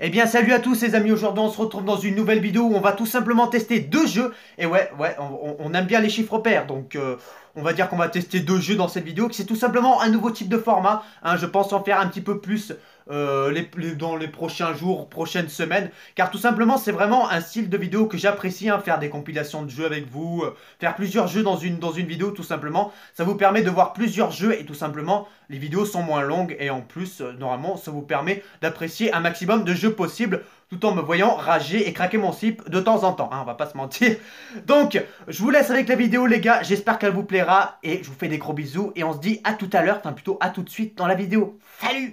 Eh bien salut à tous les amis, aujourd'hui on se retrouve dans une nouvelle vidéo où on va tout simplement tester deux jeux Et ouais, ouais, on, aime bien les chiffres pairs donc euh, on va dire qu'on va tester deux jeux dans cette vidéo c'est tout simplement un nouveau type de format, hein. je pense en faire un petit peu plus euh, les, dans les prochains jours, prochaines semaines. Car tout simplement, c'est vraiment un style de vidéo que j'apprécie. Hein, faire des compilations de jeux avec vous, euh, faire plusieurs jeux dans une, dans une vidéo, tout simplement. Ça vous permet de voir plusieurs jeux et tout simplement, les vidéos sont moins longues. Et en plus, euh, normalement, ça vous permet d'apprécier un maximum de jeux possibles tout en me voyant rager et craquer mon sip de temps en temps, hein, on va pas se mentir. Donc, je vous laisse avec la vidéo les gars, j'espère qu'elle vous plaira, et je vous fais des gros bisous, et on se dit à tout à l'heure, enfin plutôt à tout de suite dans la vidéo. Salut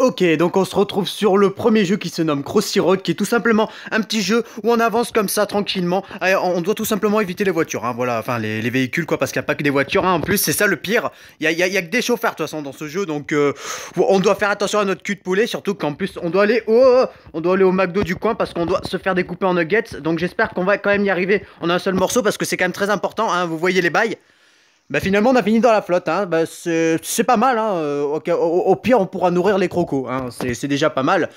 Ok, donc on se retrouve sur le premier jeu qui se nomme Crossy Road, qui est tout simplement un petit jeu où on avance comme ça tranquillement. on doit tout simplement éviter les voitures, hein, voilà, enfin les, véhicules quoi, parce qu'il n'y a pas que des voitures hein, en plus, c'est ça le pire. Il n'y a, que des chauffeurs de toute façon dans ce jeu, donc euh, on doit faire attention à notre cul de poulet, surtout qu'en plus on doit aller au, on doit aller au McDo du coin parce qu'on doit se faire découper en nuggets. Donc j'espère qu'on va quand même y arriver on a un seul morceau parce que c'est quand même très important, hein, vous voyez les bails. Bah finalement, on a fini dans la flotte. Hein. Bah, c'est pas mal. Hein. Euh, au, pire, on pourra nourrir les crocos. Hein. C'est déjà pas mal.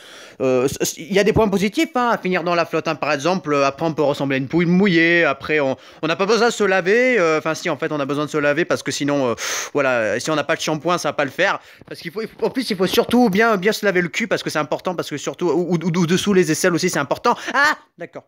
Euh, il y a des points positifs hein, à finir dans la flotte. Hein. Par exemple, euh, après, on peut ressembler à une pouille mouillée. Après, on n'a pas besoin de se laver. Enfin, si, en fait, on a besoin de se laver parce que sinon, voilà, si on n'a pas de shampoing, ça va pas le faire. Parce qu'il faut, en plus, il faut surtout bien, bien se laver le cul parce que c'est important. Parce que surtout, ou, ou dessous les aisselles aussi, c'est important. Ah, d'accord.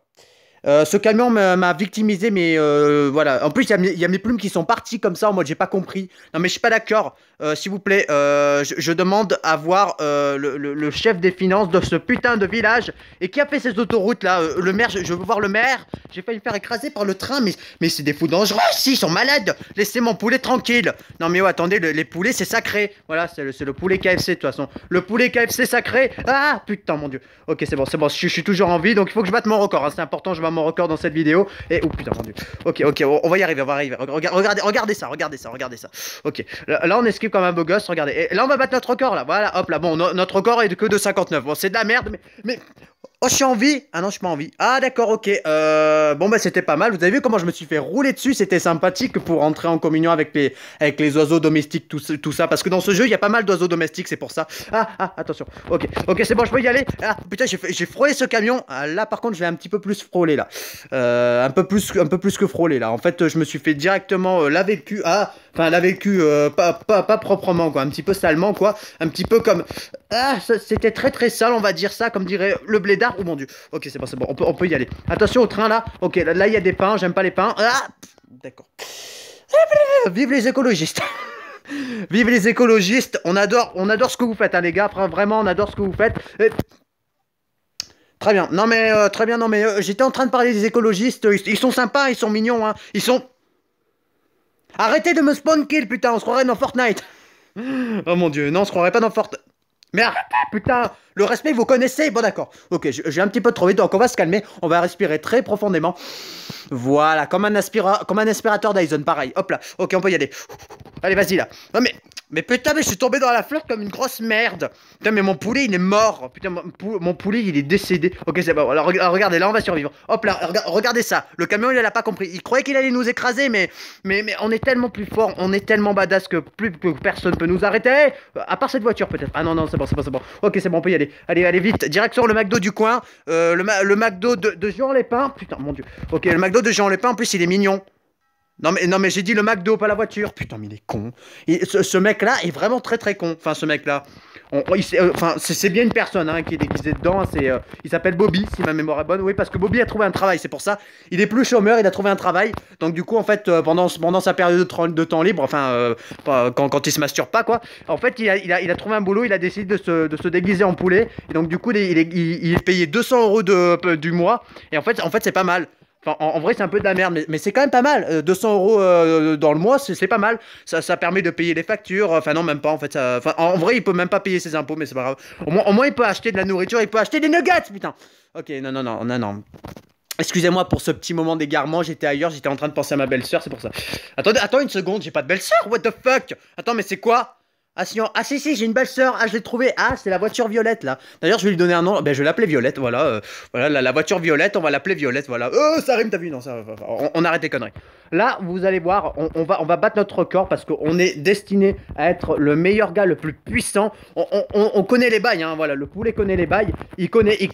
Euh, ce camion m'a victimisé, mais euh, voilà. En plus, il y, y, a mes plumes qui sont parties comme ça en mode j'ai pas compris. Non, mais je suis pas d'accord. Euh, s'il vous plaît, euh, je, demande à voir euh, le, chef des finances de ce putain de village. Et qui a fait ces autoroutes là Le maire, je, veux voir le maire. J'ai failli me faire écraser par le train, mais, mais c'est des fous dangereux. Si, ils sont malades. Laissez mon poulet tranquille. Non mais oh, attendez, les poulets c'est sacré. Voilà, c'est le, poulet KFC de toute façon. Le poulet KFC sacré. Ah putain mon dieu. Ok, c'est bon, c'est bon. Je, suis toujours en vie, donc il faut que je batte mon record. Hein. C'est important, je bats mon record dans cette vidéo. Et oh putain mon dieu. Ok, ok, on, va y arriver, on va y arriver. Regardez, regardez ça, regardez ça, regardez ça. Ok, là, on est comme un beau gosse, regardez. Et là, on va battre notre record, là. Voilà, hop, là. Bon, notre record est que de 59. Bon, c'est de la merde, mais. mais... Oh, je suis en vie Ah non, je suis pas en vie. Ah d'accord, ok. Euh... bon, bah c'était pas mal. Vous avez vu comment je me suis fait rouler dessus C'était sympathique pour entrer en communion avec les, avec les oiseaux domestiques, tout, tout ça. Parce que dans ce jeu, il y a pas mal d'oiseaux domestiques, c'est pour ça. Ah, ah, attention. Ok, ok, c'est bon, je peux y aller. Ah, putain, j'ai frôlé ce camion. Ah, là, par contre, je vais un petit peu plus frôler, là. Euh, un, peu plus, un peu plus que frôler, là. En fait, je me suis fait directement euh, laver le ah, Enfin, elle a vécu euh, pas, pas, pas, proprement, quoi. Un petit peu salement, quoi. Un petit peu comme. Ah, c'était très très sale, on va dire ça, comme dirait le blédard. Oh mon dieu. Ok, c'est bon, c'est bon. On peut, on peut y aller. Attention au train là. Ok, là il y a des pains. J'aime pas les pains. Ah D'accord. Vive les écologistes. Vive les écologistes. On adore, on adore ce que vous faites, hein, les gars. vraiment, on adore ce que vous faites. Très bien. Non mais euh, très bien. Non mais euh, j'étais en train de parler des écologistes. Ils, ils, sont sympas, ils sont mignons. Hein. Ils sont Arrêtez de me spawn kill, putain, on se croirait dans Fortnite. Oh mon dieu, non, on se croirait pas dans Fortnite. Merde, putain, le respect, vous connaissez. Bon, d'accord. Ok, j'ai un petit peu trop vite, donc on va se calmer. On va respirer très profondément. Voilà, comme un, comme un aspirateur Dyson, pareil. Hop là. Ok, on peut y aller. Allez, vas-y là. Non, mais mais putain, mais je suis tombé dans la fleur comme une grosse merde. Putain, mais mon poulet, il est mort. Putain, mon, poulet, il est décédé. Ok, c'est bon. Alors, regardez, là, on va survivre. Hop là, regardez ça. Le camion, il l'a pas compris. Il croyait qu'il allait nous écraser, mais, mais, on est tellement plus fort, on est tellement badass que plus personne peut nous arrêter. Euh, à part cette voiture, peut-être. Ah non, non, c'est bon, c'est bon, c'est bon. Ok, c'est bon, on peut y aller. Allez, allez, vite. Direction le McDo du coin. Euh, le, McDo de, de Jean Lépin. Putain, mon dieu. Ok, le McDo de Jean Lépin, en plus, il est mignon. Non mais, non mais j'ai dit le McDo, pas la voiture. Putain, mais il est con. Et ce, mec-là est vraiment très très con. Enfin, ce mec-là. Euh, enfin, c'est bien une personne hein, qui est déguisée dedans. C'est, euh, il s'appelle Bobby, si ma mémoire est bonne. Oui, parce que Bobby a trouvé un travail, c'est pour ça. Il est plus chômeur, il a trouvé un travail. Donc du coup, en fait, euh, pendant, pendant sa période de, temps libre, enfin, quand, quand il se masturbe pas, quoi. En fait, il a, il a, il a trouvé un boulot, il a décidé de se, de se, déguiser en poulet. Et donc du coup, il est, payé 200 euros de, du mois. Et en fait, en fait c'est pas mal en, vrai, c'est un peu de la merde, mais, c'est quand même pas mal. 200 euh, euros euh, dans le mois, c'est pas mal. Ça, permet de payer les factures. Enfin, non, même pas en fait. en, vrai, il peut même pas payer ses impôts, mais c'est pas grave. Au moins, il peut acheter de la nourriture, il peut acheter des nuggets, putain. Ok, non, non, non, non, non. Excusez-moi pour ce petit moment d'égarement, j'étais ailleurs, j'étais en train de penser à ma belle-sœur, c'est pour ça. Attendez, attends une seconde, j'ai pas de belle-sœur, what the fuck Attends, mais c'est quoi ah, ah si, si, j'ai une belle sœur. Ah, je l'ai trouvée. Ah, c'est la voiture violette, là. D'ailleurs, je vais lui donner un nom. Ben, je vais l'appeler Violette, voilà. Euh, voilà, la, voiture violette, on va l'appeler Violette, voilà. Euh, ça rime, t'as vu Non, ça, euh, on, arrête les conneries. Là, vous allez voir, on, va, on va battre notre record parce qu'on est destiné à être le meilleur gars, le plus puissant. On, on connaît les bails, hein, voilà. Le poulet connaît les bails. Il connaît, il,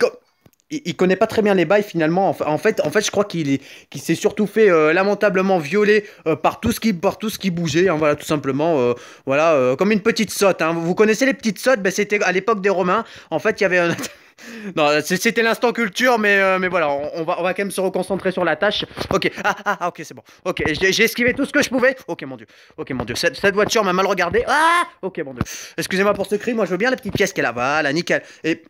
il, connaît pas très bien les bails finalement. En fait, en fait, je crois qu'il s'est surtout fait euh, lamentablement violer euh, par tout ce qui par tout ce qui bougeait. Hein, voilà, tout simplement. Euh, voilà, comme une petite sotte. Hein. Vous connaissez les petites sottes ben, c'était à l'époque des Romains. En fait, il y avait un... Non, c'était l'instant culture, mais, voilà, on, va, on quand même se reconcentrer sur la tâche. Ok, ah, ah, ah ok, c'est bon. Ok, j'ai esquivé tout ce que je pouvais. Ok, mon dieu. Ok, mon dieu. Cette, voiture m'a mal regardé. Ah Ok, mon dieu. Excusez-moi pour ce cri, moi je veux bien la petite pièce qu'elle a. Voilà, ah, nickel. Et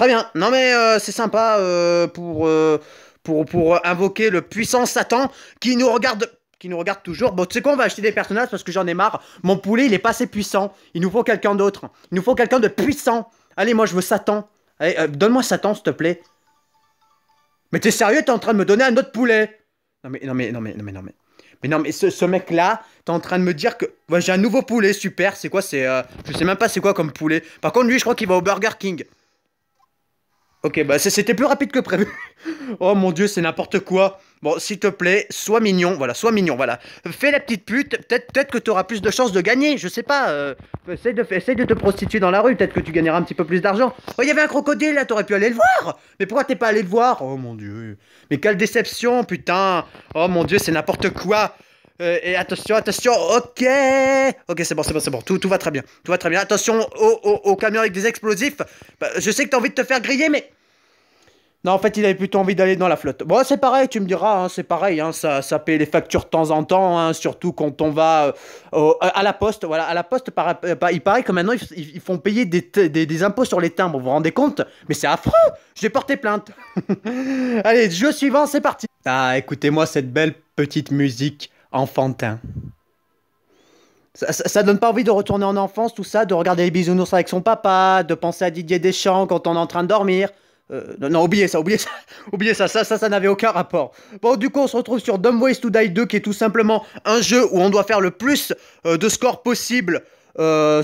Très bien. Non mais euh, c'est sympa euh, pour, euh, pour, pour invoquer le puissant Satan qui nous regarde qui nous regarde toujours. Bon, tu sais quoi, on va acheter des personnages parce que j'en ai marre. Mon poulet, il est pas assez puissant. Il nous faut quelqu'un d'autre. Il nous faut quelqu'un de puissant. Allez, moi, je veux Satan. Allez, donne-moi Satan, s'il te plaît. Mais t'es sérieux, t'es en train de me donner un autre poulet Non mais, non mais, non mais, non mais, non mais. Mais non, mais ce, mec-là, t'es en train de me dire que... j'ai un nouveau poulet, super, c'est quoi, c'est... je sais même pas c'est quoi comme poulet. Par contre, lui, je crois qu'il va au Burger King. Ok, bah c'était plus rapide que prévu. oh mon dieu, c'est n'importe quoi. Bon, s'il te plaît, sois mignon, voilà, sois mignon, voilà. Fais la petite pute, peut-être peut que tu auras plus de chances de gagner, je sais pas. Euh, essaye, de, essaye de te prostituer dans la rue, peut-être que tu gagneras un petit peu plus d'argent. Oh, il y avait un crocodile là, t'aurais pu aller le voir Mais pourquoi t'es pas allé le voir Oh mon dieu. Mais quelle déception, putain Oh mon dieu, c'est n'importe quoi euh, et attention, attention, ok Ok, c'est bon, c'est bon, c'est bon, tout, tout va très bien. Tout va très bien. Attention au, camion avec des explosifs. Bah, je sais que t'as envie de te faire griller, mais... Non, en fait, il avait plutôt envie d'aller dans la flotte. Bon, c'est pareil, tu me diras, hein, c'est pareil, hein. ça, ça paye les factures de temps en temps, hein, surtout quand on va euh, euh, à la poste. Voilà, à la poste, il paraît que maintenant, ils, font payer des, des, impôts sur les timbres, vous vous rendez compte Mais c'est affreux J'ai porté plainte Allez, jeu suivant, c'est parti Ah, écoutez-moi cette belle petite musique enfantin. Ça, donne pas envie de retourner en enfance, tout ça, de regarder les bisounours avec son papa, de penser à Didier Deschamps quand on est en train de dormir. Euh, non, non, oubliez ça, oubliez ça, oubliez ça, ça, ça, ça n'avait aucun rapport. Bon, du coup, on se retrouve sur Dumb Ways to Die 2, qui est tout simplement un jeu où on doit faire le plus euh, de scores possible euh,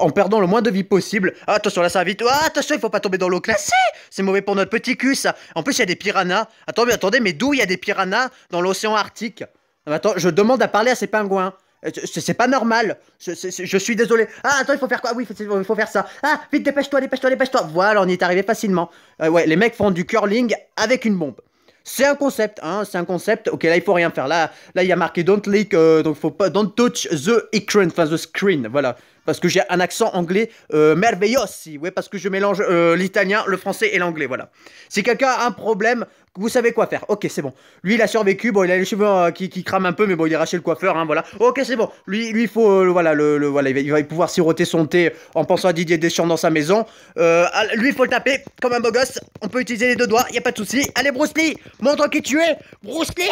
en perdant le moins de vie possible. Ah, attention, là ça va vite. Ah, attention, il faut pas tomber dans l'eau classée. C'est mauvais pour notre petit cul, ça. En plus, il y a des piranhas. Attendez, attendez, mais d'où il y a des piranhas dans l'océan Arctique Attends, je demande à parler à ces pingouins. Euh, c'est pas normal. Je, suis désolé. Ah, attends, il faut faire quoi Oui, il faut, faire ça. Ah, vite, dépêche-toi, dépêche-toi, dépêche-toi. Voilà, on y est arrivé facilement. Euh, ouais, les mecs font du curling avec une bombe. C'est un concept, hein, c'est un concept. Ok, là, il faut rien faire. Là, là il y a marqué Don't leak, euh, donc faut pas. Don't touch the screen". the screen, voilà. Parce que j'ai un accent anglais merveilleux, si, ouais, parce que je mélange l'italien, le français et l'anglais, voilà. Si quelqu'un a un problème, vous savez quoi faire. Ok, c'est bon. Lui, il a survécu. Bon, il a les cheveux euh, qui, crament un peu, mais bon, il a racheté le coiffeur. Hein, voilà. Ok, c'est bon. Lui, lui, faut, euh, voilà, le, voilà, il va, pouvoir siroter son thé en pensant à Didier Deschamps dans sa maison. Euh, lui, il faut le taper comme un beau gosse. On peut utiliser les deux doigts, y a pas de souci. Allez, Bruce Lee, montre qui tu es, Bruce Lee.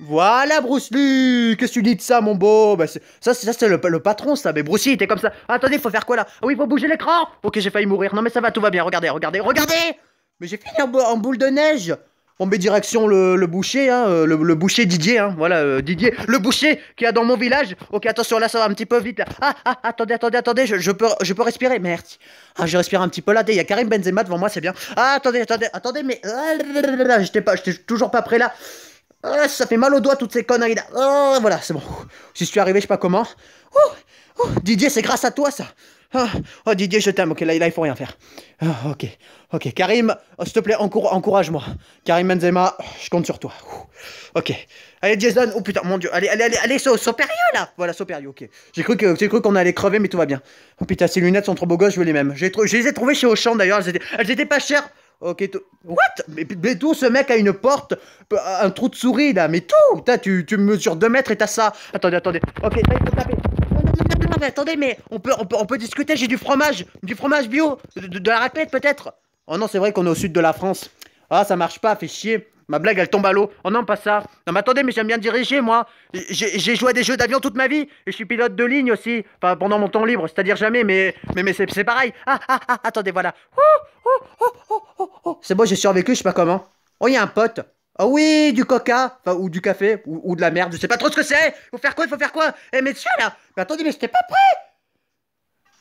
Voilà Bruce Lee Qu'est-ce que tu dis de ça mon beau bah, Ça c'est le, le, patron ça, mais Bruce Lee était comme ça. Attendez, il faut faire quoi là Ah oui, faut bouger l'écran Ok, j'ai failli mourir. Non mais ça va, tout va bien, regardez, regardez, regardez Mais j'ai fini en boule de neige on met direction le, boucher, hein, euh, le, boucher Didier, hein, voilà, euh, Didier, le boucher qui a dans mon village. Ok, attention, là, ça va un petit peu vite, là. Ah, ah, attendez, attendez, attendez, je, peux, je peux respirer, merde. Ah, je respire un petit peu là, il y a Karim Benzema devant moi, c'est bien. Ah, attendez, attendez, attendez, mais... Ah, j'étais pas, j'étais toujours pas prêt là. Ah, ça fait mal aux doigts, toutes ces conneries là. Ah, voilà, c'est bon. Si je suis arrivé, je sais pas comment. Ouh, Oh, Didier, c'est grâce à toi ça. Ah, oh, Didier, je t'aime. Ok, là, il faut rien faire. Ah, ok, ok. Karim, oh, s'il te plaît, encourage-moi. Karim Benzema, je compte sur toi. Ok. Allez, Jason. Oh putain, mon dieu. Allez, allez, allez, allez, là. Voilà, Soperio, ok. J'ai cru qu'on allait crever, mais tout va bien. Oh putain, ces lunettes sont trop beaux gosses, je veux les mêmes. Je les ai trouvées chez Auchan d'ailleurs. Elles, elles étaient pas chères. Ok, what mais, tout, ce mec a une porte, un trou de souris là, mais tout Putain, tu, tu mesures 2 mètres et t'as ça Attendez, attendez. Ok, non, mais attendez, mais on peut, discuter, j'ai du fromage, du fromage bio, de, la raclette peut-être. Oh non, c'est vrai qu'on est au sud de la France. Ah, ça marche pas, fait chier. Ma blague, elle tombe à l'eau. Oh non, pas ça. Non, mais attendez, mais j'aime bien diriger, moi. J'ai joué à des jeux d'avion toute ma vie. Et je suis pilote de ligne aussi. Enfin, pendant mon temps libre, c'est-à-dire jamais, mais, mais c'est pareil. Ah, ah, ah, attendez, voilà. Oh, oh, oh, c'est bon, j'ai survécu, je sais pas comment. Oh, il y a un pote oh oui, du coca, enfin, ou du café, ou, de la merde, je sais pas trop ce que c'est. Faut faire quoi, faut faire quoi Eh, mais là Mais attendez, mais j'étais pas prêt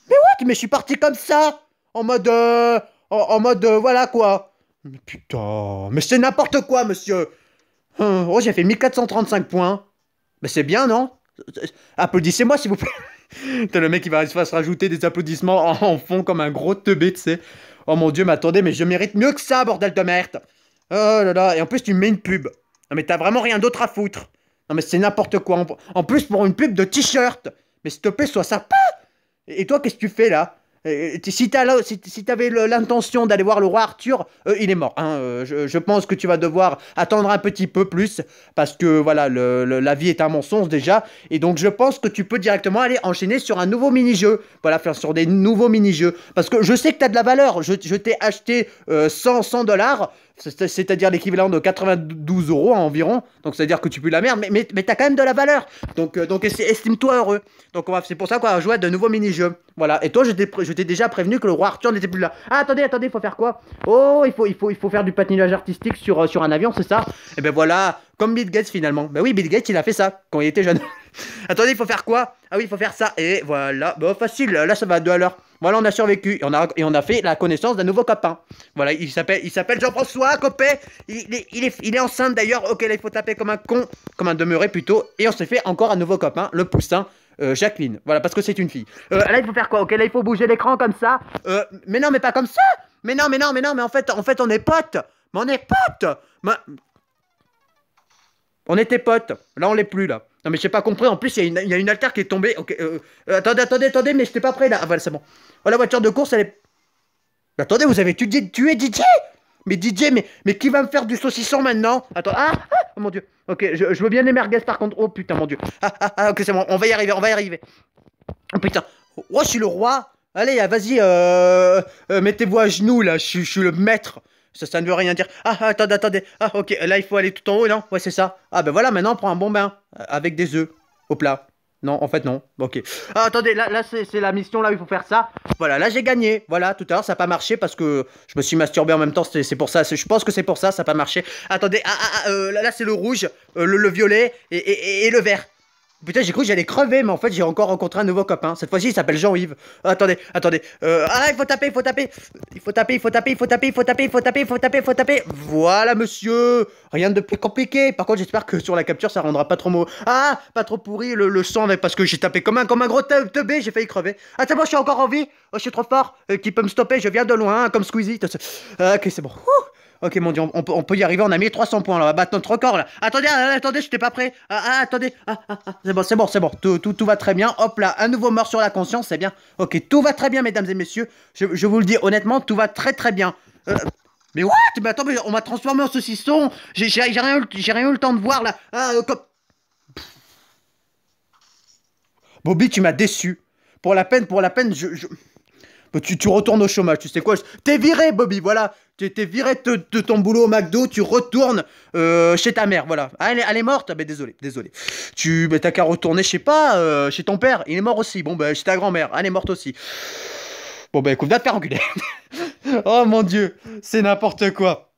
Mais what Mais je suis parti comme ça En mode. Euh, en, mode. Euh, voilà quoi Mais putain, mais c'est n'importe quoi, monsieur hein, Oh, j'ai fait 1435 points. Mais c'est bien, non Applaudissez-moi, s'il vous plaît T'as le mec qui va se rajouter des applaudissements en, en fond comme un gros teubé, tu sais. Oh mon dieu, mais attendez, mais je mérite mieux que ça, bordel de merde Oh là là, et en plus tu mets une pub. Non mais t'as vraiment rien d'autre à foutre. Non mais c'est n'importe quoi. En plus pour une pub de t-shirt. Mais s'il te plaît, sois sympa. Et toi, qu'est-ce que tu fais là euh, euh, si t'avais si, l'intention d'aller voir le roi Arthur, euh, il est mort. Hein, je, pense que tu vas devoir attendre un petit peu plus parce que voilà, la vie est un mensonge déjà. Et donc je pense que tu peux directement aller enchaîner sur un nouveau mini-jeu. Voilà, faire sur des nouveaux mini-jeux. Parce que je sais que t'as de la valeur. Je, t'ai acheté 100, dollars c'est-à-dire l'équivalent de 92 euros environ. Donc c'est-à-dire que tu pues la merde, mais, mais, mais t'as quand même de la valeur. Donc, donc estime-toi heureux. Donc c'est pour ça qu'on va jouer à de nouveaux mini-jeux. Voilà. Et toi, je t'ai déjà prévenu que le roi Arthur n'était plus là. Ah, attendez, attendez, il faut faire quoi Oh, il faut, il, faut, il faut faire du patinage artistique sur, euh, sur un avion, c'est ça Et eh ben voilà, comme Bill Gates finalement. Ben oui, Bill Gates, il a fait ça quand il était jeune. attendez, il faut faire quoi Ah oui, il faut faire ça. Et voilà, bah facile, là ça va à deux à l'heure. Voilà, on a survécu et on a, et on a fait la connaissance d'un nouveau copain. Voilà, il s'appelle il s'appelle Jean-François Copé. Il, il, est, il est enceinte d'ailleurs. Ok, là, il faut taper comme un con, comme un demeuré plutôt. Et on s'est fait encore un nouveau copain, le poussin. Euh, Jacqueline, voilà, parce que c'est une fille. Euh, là, il faut faire quoi Ok, là, il faut bouger l'écran comme ça. Euh, mais non, mais pas comme ça Mais non, mais non, mais non, mais en fait, en fait on est potes Mais on est potes On était potes. Là, on l'est plus, là. Non, mais j'ai pas compris. En plus, il y, a une altar qui est tombée. Okay, euh, attendez, attendez, attendez, mais j'étais pas prêt, là. Ah, voilà, c'est bon. Oh, la voiture de course, elle est... attendez, vous avez tué, didier DJ Mais didier mais, mais qui va me faire du saucisson maintenant Attends, ah, ah Oh mon dieu. Ok, je, veux bien les merguez par contre. Oh putain, mon dieu. Ah, ah, ah ok, c'est bon. On va y arriver, on va y arriver. Oh putain. Oh, je suis le roi. Allez, ah, vas-y, euh, euh, mettez-vous à genoux là. Je, suis le maître. Ça, ça ne veut rien dire. Ah, ah, attendez, attendez. Ah, ok, là, il faut aller tout en haut, non Ouais, c'est ça. Ah, ben voilà, maintenant, on prend un bon bain. Euh, avec des œufs. Au plat. Non, en fait, non. Ok. Ah, attendez, là, là c'est la mission, là, où il faut faire ça. Voilà, là, j'ai gagné. Voilà, tout à l'heure, ça n'a pas marché parce que je me suis masturbé en même temps. C'est pour ça. Je pense que c'est pour ça, ça n'a pas marché. Attendez, ah, ah, ah euh, là, c'est le rouge, euh, le, violet et le vert. Putain, j'ai cru que j'allais crever, mais en fait, j'ai encore rencontré un nouveau copain. Cette fois-ci, il s'appelle Jean-Yves. Euh, attendez, attendez. Euh, ah, il faut taper, il faut taper. Il faut taper, il faut taper, il faut taper, il faut taper, il faut taper, il faut taper, faut taper. Voilà, monsieur. Rien de plus compliqué. Par contre, j'espère que sur la capture, ça rendra pas trop mauvais. Ah, pas trop pourri le, sang, mais parce que j'ai tapé comme un, comme un gros teubé, j'ai failli crever. Ah, c'est bon, je suis encore en vie. Oh je suis trop fort. Euh, qui peut me stopper Je viens de loin, comme Squeezie. ok, c'est bon. Ok, mon dieu, on, peut y arriver, on a mis 300 points là, on va battre notre record là. Attendez, attendez, ah, attendez, j'étais pas prêt. Ah, ah attendez, ah, ah, ah c'est bon, c'est bon, c'est bon. Tout, tout, va très bien. Hop là, un nouveau mort sur la conscience, c'est bien. Ok, tout va très bien, mesdames et messieurs. Je, vous le dis honnêtement, tout va très très bien. Euh, mais what Mais attends, on m'a transformé en saucisson. J'ai rien, eu le temps de voir là. Euh, Bobby, tu m'as déçu. Pour la peine, pour la peine, je... Bah, tu, retournes au chômage, tu sais quoi T'es viré, Bobby, voilà. T'es viré de, ton boulot au McDo, tu retournes euh, chez ta mère, voilà. Ah, elle, est morte ah, ben, désolé, désolé. Tu ben, t'as qu'à retourner, je sais pas, euh, chez ton père, il est mort aussi. Bon, bah, chez ta grand-mère, elle est morte aussi. Bon, bah, écoute, va te faire oh mon dieu, c'est n'importe quoi.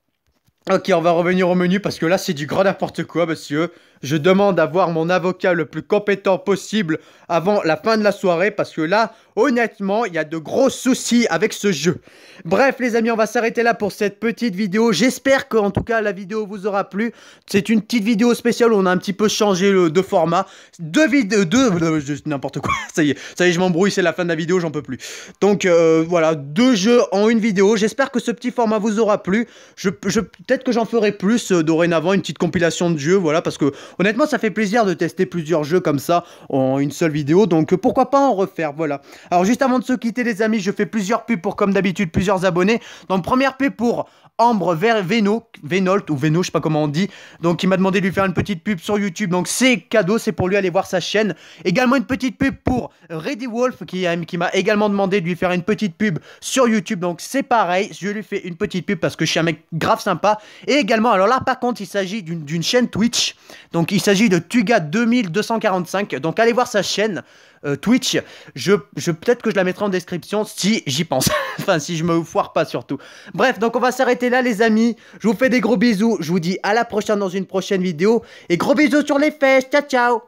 Ok, on va revenir au menu parce que là, c'est du grand n'importe quoi, monsieur. Je demande à voir mon avocat le plus compétent possible avant la fin de la soirée parce que là, honnêtement, il y a de gros soucis avec ce jeu. Bref, les amis, on va s'arrêter là pour cette petite vidéo. J'espère qu'en tout cas, la vidéo vous aura plu. C'est une petite vidéo spéciale où on a un petit peu changé le, de format. Deux vidéos, deux, euh, euh, n'importe quoi. Ça y est, ça y est, je m'embrouille, c'est la fin de la vidéo, j'en peux plus. Donc euh, voilà, deux jeux en une vidéo. J'espère que ce petit format vous aura plu. Je, je peut-être que j'en ferai plus dorénavant, une petite compilation de jeux, voilà, parce que Honnêtement, ça fait plaisir de tester plusieurs jeux comme ça en une seule vidéo, donc pourquoi pas en refaire, voilà. Alors juste avant de se quitter les amis, je fais plusieurs pubs pour comme d'habitude plusieurs abonnés. Donc première pub pour Ambre Veno Vénolt ou Veno je sais pas comment on dit. Donc il m'a demandé de lui faire une petite pub sur YouTube. Donc c'est cadeau, c'est pour lui aller voir sa chaîne. Également une petite pub pour Reddy Wolf qui, qui m'a également demandé de lui faire une petite pub sur YouTube. Donc c'est pareil, je lui fais une petite pub parce que je suis un mec grave sympa. Et également, alors là par contre, il s'agit d'une chaîne Twitch. Donc il s'agit de Tuga2245. Donc allez voir sa chaîne. Euh, Twitch. Je, je peut-être que je la mettrai en description si j'y pense. enfin, si je me foire pas surtout. Bref, donc on va s'arrêter là, les amis. Je vous fais des gros bisous. Je vous dis à la prochaine dans une prochaine vidéo. Et gros bisous sur les fesses. Ciao, ciao.